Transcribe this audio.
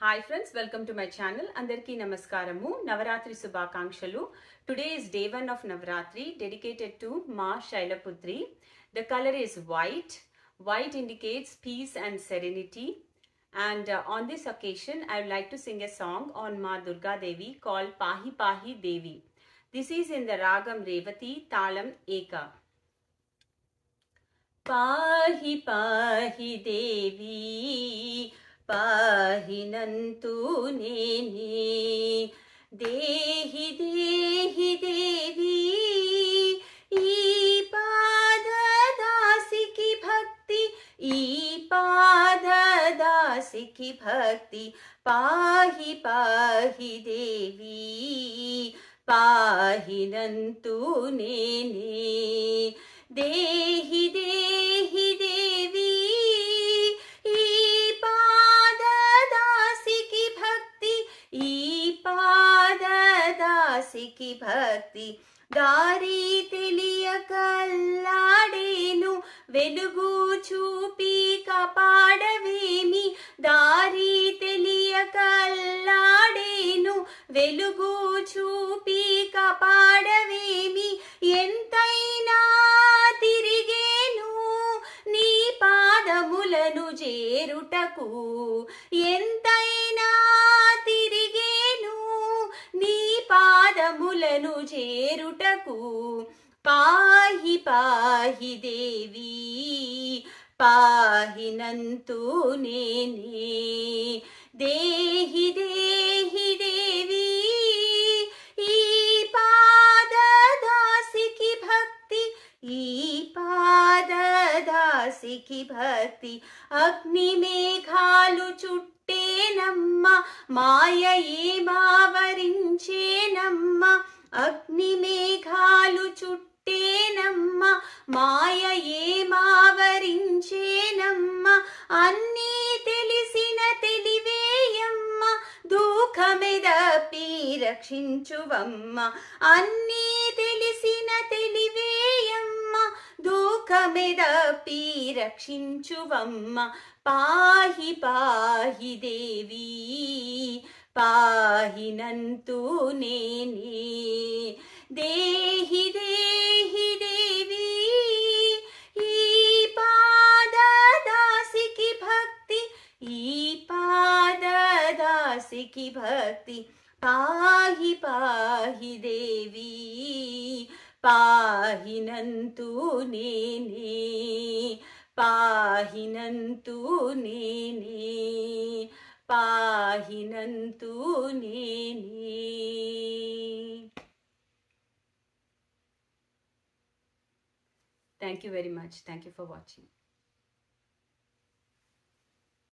Hi friends, welcome to my channel. Andarki namaskaramu, Navaratri Subhakankshalu. Today is day 1 of Navaratri dedicated to Ma Shailaputri. The color is white. White indicates peace and serenity. And uh, on this occasion, I would like to sing a song on Ma Durga Devi called Pahi Pahi Devi. This is in the Ragam Revati Talam Eka. Pahi Pahi Devi Pahi े ने देहि देहि देवि ईपादसिकी भक्ति ई पाददासिकी भक्ति पाहि पाहि देवी पाहि नन्तु नेणी देहि దాసికి భక్తి దారి తెలియక వెలుగు చూపి కపాడవేమి దారి తెలియక వెలుగు చూపి కపాడవేమి ఎంతైనా తిరిగేను నీ పాదములను చేరుటకు ఎంతైనా ఘనతను చేరుటకు పాహి పాహి దేవి పాహినంతు నేనే దేహి దేహి దేవి ఈ దాసికి భక్తి ఈ దాసికి భక్తి అగ్ని మేఘాలు చుట్టేనమ్మ మాయ ఏమావరించేనమ్మ అగ్ని మేఘాలు చుట్టేనమ్మ మాయ ఏమావరించేనమ్మ అన్నీ తెలిసిన తెలివేయమ్మ పీ రక్షించువమ్మ అన్నీ తెలిసిన తెలివేయమ్మ పీ రక్షించువమ్మ పాహి పాహి దేవీ पाहिनन्तु नेणी देहि देहि देवी हि पादासिकी भक्ति ईपादासिकी भक्ति पाहि पाहि देवी पाहिनन्तु नैणी पाहिनन्तु नैणी Thank you very much. Thank you for watching.